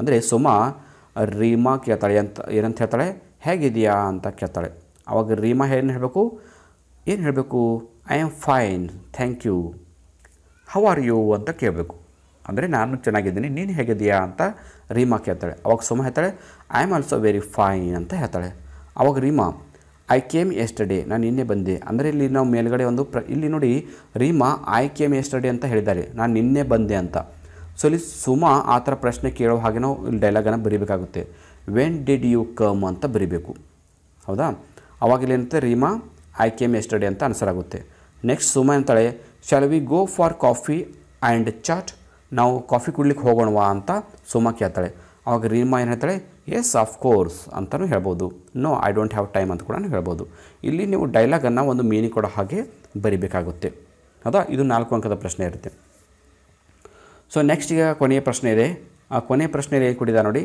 ಅಂದರೆ ಸುಮಾ ರೀಮಾ ಕೇಳ್ತಾಳೆ ಅಂತ ಏನಂತ ಹೇಳ್ತಾಳೆ ಹೇಗಿದೆಯಾ ಅಂತ ಕೇಳ್ತಾಳೆ ಆವಾಗ ರೀಮಾ ಏನು ಹೇಳಬೇಕು ಏನು ಹೇಳಬೇಕು I am fine thank you how are you ಅಂತ ಕೇಳಬೇಕು ಅಂದರೆ ನಾನು ಚೆನ್ನಾಗಿದ್ದೀನಿ ನೀನು ಹೇಗಿದೆಯಾ ಅಂತ ರೀಮಾ ಕೇಳ್ತಾಳೆ ಅವಾಗ ಸುಮ ಹೇಳ್ತಾಳೆ I am also very fine ಅಂತ ಹೇಳ್ತಾಳೆ ಅವಾಗ ರೀಮಾ ಐ ಕೇಮ್ ಎಸ್ಟರ್ಡೇ ನಾನು ನಿನ್ನೆ ಬಂದೆ ಅಂದರೆ ಇಲ್ಲಿ ನಾವು ಮೇಲ್ಗಡೆ ಒಂದು ಪ್ರ ಇಲ್ಲಿ ನೋಡಿ ರೀಮಾ ಐ ಕೇಮ್ ಎಸ್ಟರ್ಡೇ ಅಂತ ಹೇಳಿದ್ದಾರೆ ನಾನು ನಿನ್ನೆ ಬಂದೆ ಅಂತ ಸೊ ಇಲ್ಲಿ ಸುಮಾ ಆ ಥರ ಪ್ರಶ್ನೆ ಕೇಳೋ ಹಾಗೆ ನಾವು ಇಲ್ಲಿ ಡೈಲಾಗನ್ನು ಬರೀಬೇಕಾಗುತ್ತೆ ವೆನ್ ಡಿಡ್ ಯು ಕಮ್ ಅಂತ ಬರೀಬೇಕು ಹೌದಾ ಏನಂತ ರೀಮಾ ಐ ಕೇಮ್ ಎಸ್ಟರ್ಡೇ ಅಂತ ಆನ್ಸರ್ ಆಗುತ್ತೆ ನೆಕ್ಸ್ಟ್ ಸುಮ ಅಂತಾಳೆ shall we go for coffee and chat ನಾವು ಕಾಫಿ ಕುಡ್ಲಿಕ್ಕೆ ಹೋಗೋಣವಾ ಅಂತ ಸುಮಾ ಕೇಳ್ತಾಳೆ ಆವಾಗ ರೀಮಾ ಏನು ಹೇಳ್ತಾಳೆ ಎಸ್ ಆಫ್ ಕೋರ್ಸ್ ಅಂತಲೂ ಹೇಳ್ಬೋದು no I don't have time ಅಂತ ಕೂಡ ಹೇಳ್ಬೋದು ಇಲ್ಲಿ ನೀವು ಡೈಲಾಗನ್ನು ಒಂದು ಮೀನಿಂಗ್ ಕೊಡೋ ಹಾಗೆ ಬರಿಬೇಕಾಗುತ್ತೆ ಹೌದಾ ಇದು ನಾಲ್ಕು ಅಂಕದ ಪ್ರಶ್ನೆ ಇರುತ್ತೆ ಸೊ ನೆಕ್ಸ್ಟ್ ಈಗ ಕೊನೆಯ ಪ್ರಶ್ನೆ ಇದೆ ಆ ಕೊನೆಯ ಪ್ರಶ್ನೆಯಲ್ಲಿ ಏನು ಕೊಟ್ಟಿದ್ದಾರೆ ನೋಡಿ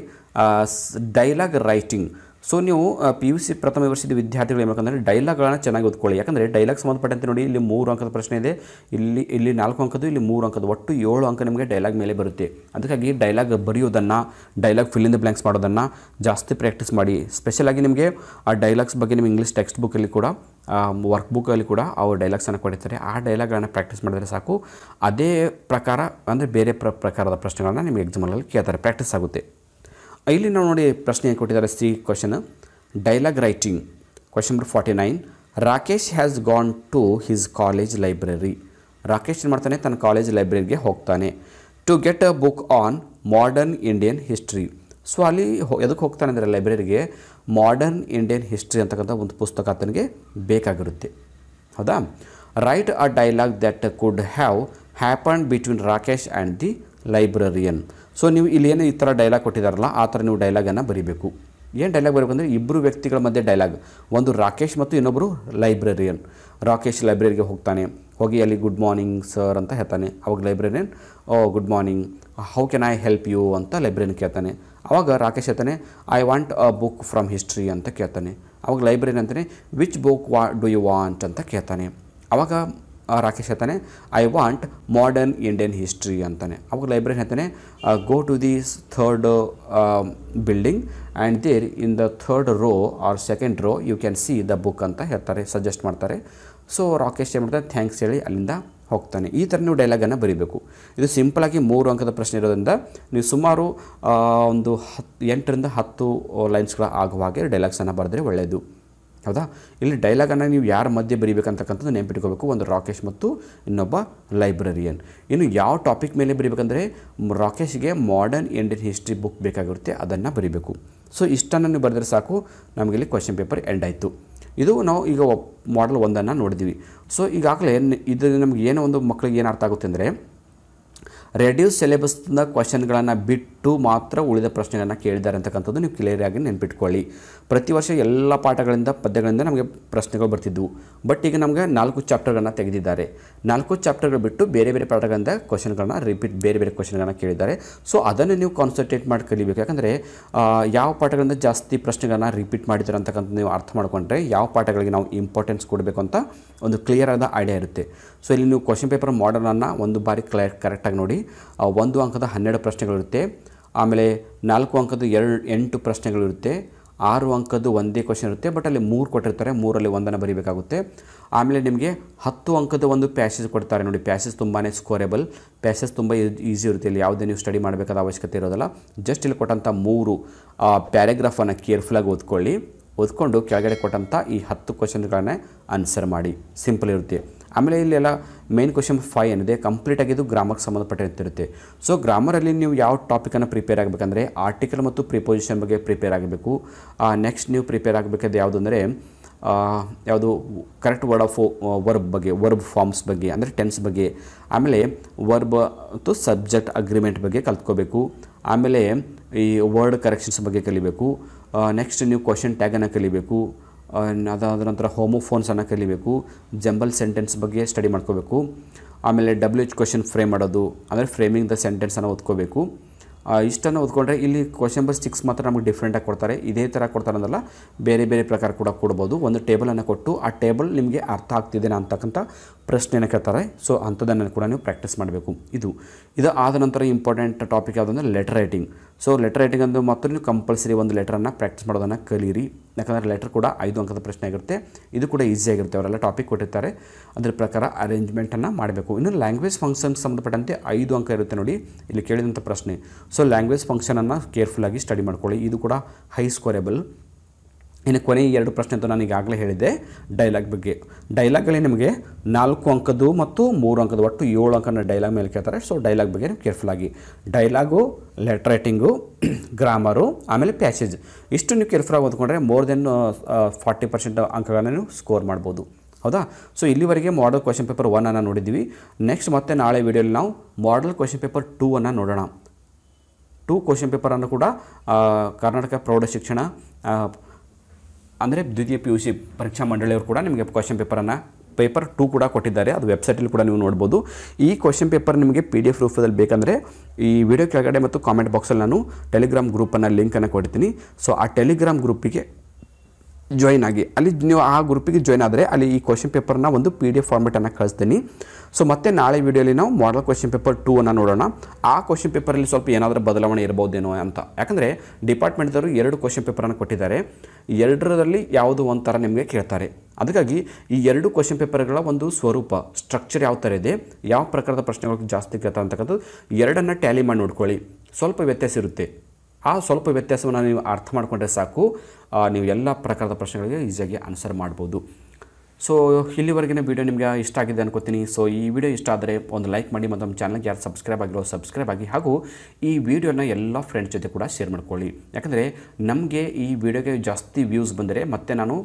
ಡೈಲಾಗ್ ರೈಟಿಂಗ್ ಸೊ ನೀವು ಪಿ ಯು ಸಿ ಪ್ರಥಮ ವರ್ಷದ ವಿದ್ಯಾರ್ಥಿಗಳು ಅಂದರೆ ಡೈಲಾಗ್ಗಳನ್ನು ಚೆನ್ನಾಗಿ ಓದ್ಕೊಳ್ಳಿ ಯಾಕಂದರೆ ಡೈಲಾಗ್ ಸಂಬಂಧಪಟ್ಟಂತೆ ನೋಡಿ ಇಲ್ಲಿ ಮೂರು ಅಂಕದ ಪ್ರಶ್ನೆ ಇದೆ ಇಲ್ಲಿ ಇಲ್ಲಿ ನಾಲ್ಕು ಅಂಕದ್ದು ಇಲ್ಲಿ ಮೂರು ಅಂಕದ ಒಟ್ಟು ಏಳು ಅಂಕ ನಿಮಗೆ ಡೈಲಾಗ್ ಮೇಲೆ ಬರುತ್ತೆ ಅದಕ್ಕಾಗಿ ಡೈಲಾಗ್ ಬರೆಯೋದನ್ನು ಡೈಲಾಗ್ ಫಿಲ್ಲಿಂದ ಬ್ಲ್ಯಾಂಕ್ಸ್ ಮಾಡೋದನ್ನು ಜಾಸ್ತಿ ಪ್ರಾಕ್ಟೀಸ್ ಮಾಡಿ ಸ್ಪೆಷಲಾಗಿ ನಿಮಗೆ ಆ ಡೈಲಾಗ್ಸ್ ಬಗ್ಗೆ ನಿಮ್ಮ ಇಂಗ್ಲೀಷ್ ಟೆಕ್ಸ್ಟ್ ಬುಕ್ಕಲ್ಲಿ ಕೂಡ ವರ್ಕ್ ಬುಕ್ಕಲ್ಲಿ ಕೂಡ ಅವರು ಡೈಲಾಗ್ಸನ್ನು ಕೊಡಿರ್ತಾರೆ ಆ ಡೈಲಾಗ್ಗಳನ್ನು ಪ್ರಾಕ್ಟೀಸ್ ಮಾಡಿದರೆ ಸಾಕು ಅದೇ ಪ್ರಕಾರ ಅಂದರೆ ಬೇರೆ ಪ್ರಕಾರದ ಪ್ರಶ್ನೆಗಳನ್ನ ನಿಮಗೆ ಎಕ್ಸಾಮಲ್ಲಿ ಕೇಳ್ತಾರೆ ಪ್ರಾಕ್ಟೀಸ್ ಆಗುತ್ತೆ ಇಲ್ಲಿ ನಾವು ನೋಡಿ ಪ್ರಶ್ನೆ ಏನು ಕೊಟ್ಟಿದ್ದಾರೆ C question dialogue writing question number forty nine Rakesh has gone to his college library Rakesh ಏನು ಮಾಡ್ತಾನೆ ತನ್ನ ಕಾಲೇಜ್ ಲೈಬ್ರರಿಗೆ ಹೋಗ್ತಾನೆ to get a book on modern Indian history so ಅಲ್ಲಿ ಎದಕ್ಕೆ ಹೋಗ್ತಾನೆ ಅಂದರೆ ಲೈಬ್ರರಿಗೆ ಮಾಡರ್ನ್ ಇಂಡಿಯನ್ ಹಿಸ್ಟ್ರಿ ಅಂತಕ್ಕಂಥ ಒಂದು ಪುಸ್ತಕ ಆತನಿಗೆ ಬೇಕಾಗಿರುತ್ತೆ ಹೌದಾ write a dialogue that could have happen between Rakesh and the librarian so ನೀವು ಇಲ್ಲಿ ಏನೇ ಈ ಥರ ಡೈಲಾಗ್ ಕೊಟ್ಟಿದ್ದಾರಲ್ಲ ಆ ಥರ ನೀವು ಡೈಲಾಗನ್ನು ಬರೀಬೇಕು ಏನು ಡೈಲಾಗ್ ಬರಬೇಕು ಅಂದರೆ ಇಬ್ಬರು ವ್ಯಕ್ತಿಗಳ ಮಧ್ಯೆ ಡೈಲಾಗ್ ಒಂದು ರಾಕೇಶ್ ಮತ್ತು ಇನ್ನೊಬ್ಬರು ಲೈಬ್ರರಿಯನ್ ರಾಕೇಶ್ ಲೈಬ್ರರಿಗೆ ಹೋಗ್ತಾನೆ ಹೋಗಿ ಅಲ್ಲಿ ಗುಡ್ ಮಾರ್ನಿಂಗ್ ಸರ್ ಅಂತ ಹೇಳ್ತಾನೆ ಅವಾಗ librarian oh good morning how can I help you ಅಂತ ಲೈಬ್ರರಿಯನ್ ಕೇಳ್ತಾನೆ ಅವಾಗ ರಾಕೇಶ್ ಹೇಳ್ತಾನೆ I want a book from history ಅಂತ ಕೇಳ್ತಾನೆ ಅವಾಗ ಲೈಬ್ರರಿಯನ್ ಅಂತಾನೆ which book what do you want ಅಂತ ಕೇಳ್ತಾನೆ ಅವಾಗ ರಾಕೇಶ್ ಹೇಳ್ತಾನೆ I want modern Indian history ಅಂತಾನೆ ಅವಾಗ ಲೈಬ್ರರಿ ಹೇಳ್ತಾನೆ go to this third building and there in the third row or second row you can see the book ಅಂತ ಹೇಳ್ತಾರೆ suggest ಮಾಡ್ತಾರೆ ಸೊ ರಾಕೇಶ್ ಏನು ಮಾಡ್ತಾರೆ ಥ್ಯಾಂಕ್ಸ್ ಹೇಳಿ ಅಲ್ಲಿಂದ ಹೋಗ್ತಾನೆ ಈ ಥರ ನೀವು ಡೈಲಾಗನ್ನು ಬರೀಬೇಕು ಇದು ಸಿಂಪಲಾಗಿ ಮೂರು ಅಂಕದ ಪ್ರಶ್ನೆ ಇರೋದ್ರಿಂದ ನೀವು ಸುಮಾರು ಒಂದು ಹತ್ತು ಎಂಟರಿಂದ ಹತ್ತು ಲೈನ್ಸ್ಗಳ ಆಗುವ ಹಾಗೆ ಡೈಲಾಗ್ಸನ್ನು ಬರೆದ್ರೆ ಒಳ್ಳೆಯದು ಹೌದಾ ಇಲ್ಲಿ ಡೈಲಾಗನ್ನು ನೀವು ಯಾರ ಮಧ್ಯೆ ಬರೀಬೇಕಂತಕ್ಕಂಥದ್ದು ನೆನಪಿಟ್ಕೋಬೇಕು ಒಂದು ರಾಕೇಶ್ ಮತ್ತು ಇನ್ನೊಬ್ಬ ಲೈಬ್ರರಿಯನ್ ಇನ್ನು ಯಾವ ಟಾಪಿಕ್ ಮೇಲೆ ಬರೀಬೇಕಂದ್ರೆ ರಾಕೇಶ್ಗೆ ಮಾಡರ್ನ್ ಇಂಡಿಯನ್ ಹಿಸ್ಟ್ರಿ ಬುಕ್ ಬೇಕಾಗಿರುತ್ತೆ ಅದನ್ನು ಬರೀಬೇಕು ಸೊ ಇಷ್ಟನ್ನು ನೀವು ಬರೆದ್ರೆ ಸಾಕು ಇಲ್ಲಿ ಕ್ವಶನ್ ಪೇಪರ್ ಎಂಡ್ ಆಯಿತು ಇದು ನಾವು ಈಗ ಮಾಡಲ್ ಒಂದನ್ನು ನೋಡಿದ್ವಿ ಸೊ ಈಗಾಗಲೇ ಇದು ನಮಗೆ ಏನೋ ಒಂದು ಮಕ್ಕಳಿಗೆ ಏನು ಅರ್ಥ ಆಗುತ್ತೆ ಅಂದರೆ ರೆಡ್ಯೂಸ್ ಸಿಲೆಬಸ್ನ ಕ್ವಶನ್ಗಳನ್ನು ಬಿಟ್ಟು ಟು ಮಾತ್ರ ಉಳಿದ ಪ್ರಶ್ನೆಗಳನ್ನು ಕೇಳಿದ್ದಾರೆ ಅಂತಕ್ಕಂಥದ್ದು ನೀವು ಕ್ಲಿಯರ್ ಆಗಿ ನೆನ್ಪಿಟ್ಕೊಳ್ಳಿ ಪ್ರತಿ ವರ್ಷ ಎಲ್ಲ ಪಾಠಗಳಿಂದ ಪದ್ಯಗಳಿಂದ ನಮಗೆ ಪ್ರಶ್ನೆಗಳು ಬರ್ತಿದ್ವು ಬಟ್ ಈಗ ನಮಗೆ ನಾಲ್ಕು ಚಾಪ್ಟರ್ಗಳನ್ನು ತೆಗೆದಿದ್ದಾರೆ ನಾಲ್ಕು ಚಾಪ್ಟರ್ಗಳು ಬಿಟ್ಟು ಬೇರೆ ಬೇರೆ ಪಾಠಗಳಿಂದ ಕ್ವಶನ್ಗಳನ್ನ ರಿಪೀಟ್ ಬೇರೆ ಬೇರೆ ಕ್ವಶನ್ಗಳನ್ನ ಕೇಳಿದ್ದಾರೆ ಸೊ ಅದನ್ನು ನೀವು ಕಾನ್ಸಂಟ್ರೇಟ್ ಮಾಡಿ ಕಲಿಬೇಕು ಯಾಕಂದರೆ ಯಾವ ಪಾಠಗಳಿಂದ ಜಾಸ್ತಿ ಪ್ರಶ್ನೆಗಳನ್ನ ರಿಪೀಟ್ ಮಾಡಿದ್ದಾರೆ ಅಂತಕ್ಕಂಥ ನೀವು ಅರ್ಥ ಮಾಡಿಕೊಂಡ್ರೆ ಯಾವ ಪಾಠಗಳಿಗೆ ನಾವು ಇಂಪಾರ್ಟೆನ್ಸ್ ಕೊಡಬೇಕು ಅಂತ ಒಂದು ಕ್ಲಿಯರ್ ಆದ ಐಡಿಯಾ ಇರುತ್ತೆ ಸೊ ಇಲ್ಲಿ ನೀವು ಕ್ವಶನ್ ಪೇಪರ್ ಮಾಡಲನ್ನು ಒಂದು ಬಾರಿ ಕ್ಲೈ ಕರೆಕ್ಟಾಗಿ ನೋಡಿ ಒಂದು ಅಂಕದ ಹನ್ನೆರಡು ಪ್ರಶ್ನೆಗಳಿರುತ್ತೆ ಆಮೇಲೆ ನಾಲ್ಕು ಅಂಕದ್ದು ಎರಡು ಎಂಟು ಪ್ರಶ್ನೆಗಳಿರುತ್ತೆ ಆರು ಅಂಕದ್ದು ಒಂದೇ ಕ್ವಶನ್ ಇರುತ್ತೆ ಬಟ್ ಅಲ್ಲಿ ಮೂರು ಕೊಟ್ಟಿರ್ತಾರೆ ಮೂರಲ್ಲಿ ಒಂದನ್ನು ಬರೀಬೇಕಾಗುತ್ತೆ ಆಮೇಲೆ ನಿಮಗೆ ಹತ್ತು ಅಂಕದ ಒಂದು ಪ್ಯಾಸೇಜ್ ಕೊಡ್ತಾರೆ ನೋಡಿ ಪ್ಯಾಸೇಜ್ ತುಂಬಾ ಸ್ಕೋರೇಬಲ್ ಪ್ಯಾಸೇಜ್ ತುಂಬ ಈಸಿ ಇರುತ್ತೆ ಇಲ್ಲಿ ಯಾವುದೇ ನೀವು ಸ್ಟಡಿ ಮಾಡಬೇಕಾದ ಅವಶ್ಯಕತೆ ಇರೋದಿಲ್ಲ ಜಸ್ಟ್ ಇಲ್ಲಿ ಕೊಟ್ಟಂಥ ಮೂರು ಪ್ಯಾರಾಗ್ರಾಫನ್ನು ಕೇರ್ಫುಲ್ಲಾಗಿ ಓದ್ಕೊಳ್ಳಿ ಓದ್ಕೊಂಡು ಕೆಳಗಡೆ ಕೊಟ್ಟಂಥ ಈ ಹತ್ತು ಕ್ವಶನ್ಗಳನ್ನೇ ಆನ್ಸರ್ ಮಾಡಿ ಸಿಂಪಲ್ ಇರುತ್ತೆ ಆಮೇಲೆ ಇಲ್ಲೆಲ್ಲ ಮೇನ್ ಕ್ವಶನ್ ಫೈ ಏನಿದೆ ಕಂಪ್ಲೀಟಾಗಿ ಇದು ಗ್ರಾಮರ್ಗೆ ಸಂಬಂಧಪಟ್ಟಿರುತ್ತೆ ಸೊ ಗ್ರಾಮರಲ್ಲಿ ನೀವು ಯಾವ ಟಾಪಿಕನ್ನು ಪ್ರಿಪೇರ್ ಆಗಬೇಕಂದ್ರೆ ಆರ್ಟಿಕಲ್ ಮತ್ತು ಪ್ರಿಪೊಸಿಷನ್ ಬಗ್ಗೆ ಪ್ರಿಪೇರ್ ಆಗಬೇಕು ನೆಕ್ಸ್ಟ್ ನೀವು ಪ್ರಿಪೇರ್ ಆಗಬೇಕಾದ ಯಾವುದು ಅಂದರೆ ಯಾವುದು ಕರೆಕ್ಟ್ ವರ್ಡ್ ಆಫ್ ವರ್ಬ್ ಬಗ್ಗೆ ವರ್ಬ್ ಫಾರ್ಮ್ಸ್ ಬಗ್ಗೆ ಅಂದರೆ ಟೆನ್ಸ್ ಬಗ್ಗೆ ಆಮೇಲೆ ವರ್ಬ್ ಮತ್ತು ಸಬ್ಜೆಕ್ಟ್ ಅಗ್ರಿಮೆಂಟ್ ಬಗ್ಗೆ ಕಲ್ತ್ಕೋಬೇಕು ಆಮೇಲೆ ಈ ವರ್ಡ್ ಕರೆಕ್ಷನ್ಸ್ ಬಗ್ಗೆ ಕಲಿಬೇಕು ನೆಕ್ಸ್ಟ್ ನೀವು ಕ್ವಶನ್ ಟ್ಯಾಗನ್ನು ಕಲಿಬೇಕು ಅದಾದ ನಂತರ ಹೋಮೋಫೋನ್ಸ್ ಕಲಿಬೇಕು ಜಂಬಲ್ ಸೆಂಟೆನ್ಸ್ ಬಗ್ಗೆ ಸ್ಟಡಿ ಮಾಡ್ಕೋಬೇಕು ಆಮೇಲೆ ಡಬ್ಲ್ಯೂ ಎಚ್ ಕ್ವಶನ್ ಫ್ರೇಮ್ ಮಾಡೋದು ಅಂದರೆ ಫ್ರೇಮಿಂಗ್ ದ ಸೆಂಟೆನ್ಸನ್ನು ಓದ್ಕೋಬೇಕು ಇಷ್ಟನ್ನು ಓದ್ಕೊಂಡ್ರೆ ಇಲ್ಲಿ ಕ್ವಶನ್ ಬರ್ ಸಿಕ್ಸ್ ಮಾತ್ರ ನಮಗೆ ಡಿಫ್ರೆಂಟಾಗಿ ಕೊಡ್ತಾರೆ ಇದೇ ಥರ ಕೊಡ್ತಾರೆ ಅಂದಲ್ಲ ಬೇರೆ ಬೇರೆ ಪ್ರಕಾರ ಕೂಡ ಕೊಡ್ಬೋದು ಒಂದು ಟೇಬಲನ್ನು ಕೊಟ್ಟು ಆ ಟೇಬಲ್ ನಿಮಗೆ ಅರ್ಥ ಆಗ್ತಿದ್ದೇನೆ ಅಂತಕ್ಕಂಥ ಪ್ರಶ್ನೆಯನ್ನು ಕೇಳ್ತಾರೆ ಸೊ ಅಂಥದ್ದನ್ನು ಕೂಡ ನೀವು ಪ್ರಾಕ್ಟೀಸ್ ಮಾಡಬೇಕು ಇದು ಇದು ಆದ ನಂತರ ಇಂಪಾರ್ಟೆಂಟ್ ಟಾಪಿಕ್ ಯಾವುದಂದ್ರೆ letter writing so letter writing ಅಂದರೆ ಮಾತ್ರ ನೀವು ಕಂಪಲ್ಸರಿ ಒಂದು ಲೆಟರನ್ನು ಪ್ರಾಕ್ಟೀಸ್ ಮಾಡೋದನ್ನು ಕಲೀರಿ ಯಾಕಂದರೆ ಲೆಟರ್ ಕೂಡ ಐದು ಅಂಕದ ಪ್ರಶ್ನೆ ಆಗಿರುತ್ತೆ ಇದು ಕೂಡ ಆಗಿರುತ್ತೆ ಅವರೆಲ್ಲ ಟಾಪಿಕ್ ಕೊಟ್ಟಿರ್ತಾರೆ ಅದರ ಪ್ರಕಾರ ಅರೇಂಜ್ಮೆಂಟನ್ನು ಮಾಡಬೇಕು ಇನ್ನು ಲ್ಯಾಂಗ್ವೇಜ್ ಫಂಕ್ಷನ್ಗೆ ಸಂಬಂಧಪಟ್ಟಂತೆ ಐದು ಅಂಕ ಇರುತ್ತೆ ನೋಡಿ ಇಲ್ಲಿ ಕೇಳಿದಂಥ ಪ್ರಶ್ನೆ ಸೊ ಲ್ಯಾಂಗ್ವೇಜ್ ಫಂಕ್ಷನನ್ನು ಕೇರ್ಫುಲ್ಲಾಗಿ ಸ್ಟಡಿ ಮಾಡ್ಕೊಳ್ಳಿ ಇದು ಕೂಡ ಹೈ ಸ್ಕೋರೇಬಲ್ ಇನ್ನು ಕೊನೆಯ ಎರಡು ಪ್ರಶ್ನೆ ಅಂತ ನಾನು ಈಗಾಗಲೇ ಹೇಳಿದ್ದೆ ಡೈಲಾಗ್ ಬಗ್ಗೆ ಡೈಲಾಗಲ್ಲಿ ನಿಮಗೆ ನಾಲ್ಕು ಅಂಕದ್ದು ಮತ್ತು ಮೂರು ಅಂಕದ ಒಟ್ಟು ಏಳು ಅಂಕನ ಡೈಲಾಗ್ ಮೇಲೆ ಕೇಳ್ತಾರೆ ಸೊ ಡೈಲಾಗ್ ಬಗ್ಗೆ ನೀವು ಕೇರ್ಫುಲ್ ಆಗಿ ಡೈಲಾಗು ಲೆಟರ್ ರೈಟಿಂಗು ಗ್ರಾಮರು ಆಮೇಲೆ ಪ್ಯಾಸೇಜ್ ಇಷ್ಟು ನೀವು ಕೇರ್ಫುಲ್ ಆಗಿ ಓದ್ಕೊಂಡ್ರೆ ಮೋರ್ ದೆನ್ ಫಾರ್ಟಿ ಪರ್ಸೆಂಟ್ ಅಂಕಗಳನ್ನ ನೀವು ಸ್ಕೋರ್ ಮಾಡ್ಬೋದು ಹೌದಾ ಸೊ ಇಲ್ಲಿವರೆಗೆ ಮಾಡಲ್ ಕ್ವಶನ್ ಪೇಪರ್ ಒನ್ ಅನ್ನು ನೋಡಿದ್ದೀವಿ ನೆಕ್ಸ್ಟ್ ಮತ್ತೆ ನಾಳೆ ವಿಡಿಯೋಲಿ ನಾವು ಮಾಡಲ್ ಕ್ವಶನ್ ಪೇಪರ್ ಟೂ ಅನ್ನು ನೋಡೋಣ ಟೂ ಕ್ವಶನ್ ಪೇಪರನ್ನು ಕೂಡ ಕರ್ನಾಟಕ ಪ್ರೌಢ ಶಿಕ್ಷಣ ಅಂದರೆ ದ್ವಿತೀಯ ಪಿ ಯು ಸಿ ಪರೀಕ್ಷಾ ಮಂಡಳಿಯವರು ಕೂಡ ನಿಮಗೆ ಕ್ವಶನ್ ಪೇಪರನ್ನು ಪೇಪರ್ ಟೂ ಕೂಡ ಕೊಟ್ಟಿದ್ದಾರೆ ಅದು ವೆಬ್ಸೈಟಲ್ಲಿ ಕೂಡ ನೀವು ನೋಡ್ಬೋದು ಈ ಕ್ವಶನ್ ಪೇಪರ್ ನಿಮಗೆ ಪಿ ಡಿ ಎಫ್ ರೂಪದಲ್ಲಿ ಬೇಕಂದರೆ ಈ ವಿಡಿಯೋ ಕೆಳಗಡೆ ಮತ್ತು ಕಾಮೆಂಟ್ ಬಾಕ್ಸಲ್ಲಿ ನಾನು ಟೆಲಿಗ್ರಾಮ್ ಗ್ರೂಪನ್ನು ಲಿಂಕನ್ನು ಕೊಡ್ತೀನಿ ಸೊ ಆ ಟೆಲಿಗ್ರಾಮ್ ಗ್ರೂಪಿಗೆ ಜಾಯಿನ್ ಆಗಿ ಅಲ್ಲಿ ನೀವು ಆ ಗ್ರೂಪಿಗೆ ಜಾಯ್ನ್ ಆದರೆ ಅಲ್ಲಿ ಈ ಕ್ವಶನ್ ಪೇಪರ್ನ ಒಂದು ಪಿ ಡಿ ಎಫ್ ಫಾರ್ಮೆಟನ್ನು ಕಳಿಸ್ತೀನಿ ಸೊ ಮತ್ತೆ ನಾಳೆ ವೀಡಿಯೋಲಿ ನಾವು ಮಾಡಲ್ ಕ್ವಶನ್ ಪೇಪರ್ ಟೂ ಅನ್ನು ನೋಡೋಣ ಆ ಕ್ವಶನ್ ಪೇಪರಲ್ಲಿ ಸ್ವಲ್ಪ ಏನಾದರೂ ಬದಲಾವಣೆ ಇರ್ಬೋದೇನೋ ಅಂತ ಯಾಕಂದರೆ ಡಿಪಾರ್ಟ್ಮೆಂಟ್ದವರು ಎರಡು ಕ್ವಶನ್ ಪೇಪರನ್ನು ಕೊಟ್ಟಿದ್ದಾರೆ ಎರಡರಲ್ಲಿ ಯಾವುದು ಒಂಥರ ನಿಮಗೆ ಕೇಳ್ತಾರೆ ಅದಕ್ಕಾಗಿ ಈ ಎರಡು ಕ್ವಶನ್ ಪೇಪರ್ಗಳ ಒಂದು ಸ್ವರೂಪ ಸ್ಟ್ರಕ್ಚರ್ ಯಾವ ಥರ ಇದೆ ಯಾವ ಪ್ರಕಾರದ ಪ್ರಶ್ನೆಗಳು ಜಾಸ್ತಿ ಕೇಳ್ತಾರೆ ಅಂತಕ್ಕಂಥದ್ದು ಎರಡನ್ನು ಟ್ಯಾಲಿ ಮಾಡಿ ನೋಡ್ಕೊಳ್ಳಿ ಸ್ವಲ್ಪ ವ್ಯತ್ಯಾಸ ಇರುತ್ತೆ ಆ ಸ್ವಲ್ಪ ವ್ಯತ್ಯಾಸವನ್ನು ನೀವು ಅರ್ಥ ಮಾಡಿಕೊಂಡ್ರೆ ಸಾಕು ನೀವು ಎಲ್ಲ ಪ್ರಕಾರದ ಪ್ರಶ್ನೆಗಳಿಗೆ ಈಸಿಯಾಗಿ ಆನ್ಸರ್ ಮಾಡ್ಬೋದು ಸೊ ಇಲ್ಲಿವರೆಗಿನ ವೀಡಿಯೋ ನಿಮಗೆ ಇಷ್ಟ ಆಗಿದೆ ಅನ್ಕೋತೀನಿ ಸೊ ಈ ವಿಡಿಯೋ ಇಷ್ಟ ಆದರೆ ಒಂದು ಲೈಕ್ ಮಾಡಿ ಮತ್ತು ನಮ್ಮ ಚಾನಲ್ಗೆ ಯಾರು ಸಬ್ಸ್ಕ್ರೈಬ್ ಆಗಿರೋ ಸಬ್ಸ್ಕ್ರೈಬ್ ಆಗಿ ಹಾಗೂ ಈ ವಿಡಿಯೋನ ಎಲ್ಲ ಫ್ರೆಂಡ್ಸ್ ಜೊತೆ ಕೂಡ ಶೇರ್ ಮಾಡ್ಕೊಳ್ಳಿ ಯಾಕಂದರೆ ನಮಗೆ ಈ ವಿಡಿಯೋಗೆ ಜಾಸ್ತಿ ವ್ಯೂಸ್ ಬಂದರೆ ಮತ್ತೆ ನಾನು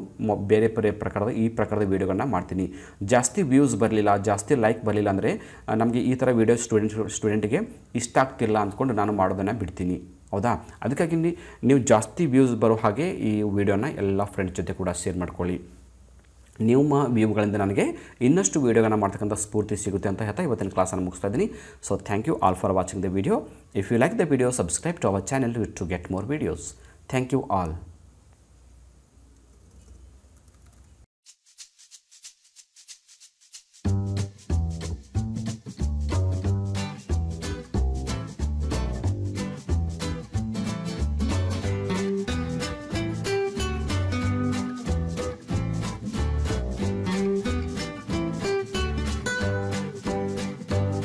ಬೇರೆ ಬೇರೆ ಪ್ರಕಾರದ ಈ ಪ್ರಕಾರದ ವೀಡಿಯೋಗಳನ್ನ ಮಾಡ್ತೀನಿ ಜಾಸ್ತಿ ವ್ಯೂಸ್ ಬರಲಿಲ್ಲ ಜಾಸ್ತಿ ಲೈಕ್ ಬರಲಿಲ್ಲ ಅಂದರೆ ನಮಗೆ ಈ ಥರ ವೀಡಿಯೋ ಸ್ಟೂಡೆಂಟ್ ಸ್ಟೂಡೆಂಟಿಗೆ ಇಷ್ಟ ಆಗ್ತಿಲ್ಲ ಅಂದ್ಕೊಂಡು ನಾನು ಮಾಡೋದನ್ನು ಬಿಡ್ತೀನಿ ಹೌದಾ ಅದಕ್ಕಾಗಿ ನೀವು ಜಾಸ್ತಿ ವ್ಯೂಸ್ ಬರೋ ಹಾಗೆ ಈ ವಿಡಿಯೋನ ಎಲ್ಲ ಫ್ರೆಂಡ್ಸ್ ಜೊತೆ ಕೂಡ ಶೇರ್ ಮಾಡ್ಕೊಳ್ಳಿ ನಿಮ್ಮ ವ್ಯೂಗಳಿಂದ ನನಗೆ ಇನ್ನಷ್ಟು ವೀಡಿಯೋಗಳನ್ನ ಮಾಡ್ತಕ್ಕಂಥ ಸ್ಫೂರ್ತಿ ಸಿಗುತ್ತೆ ಅಂತ ಹೇಳ್ತಾ ಇವತ್ತಿನ ಕ್ಲಾಸನ್ನು ಮುಗಿಸ್ತಾ ಇದ್ದೀನಿ so thank you all for watching the video if you like the video subscribe to our channel to get more videos thank you all